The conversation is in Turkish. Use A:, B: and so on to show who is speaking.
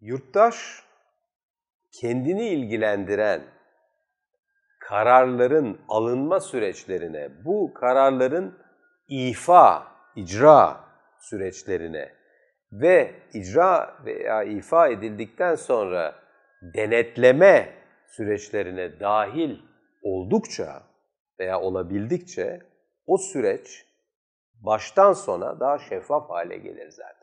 A: Yurttaş, kendini ilgilendiren kararların alınma süreçlerine, bu kararların ifa, icra süreçlerine ve icra veya ifa edildikten sonra denetleme süreçlerine dahil oldukça veya olabildikçe o süreç baştan sona daha şeffaf hale gelir zaten.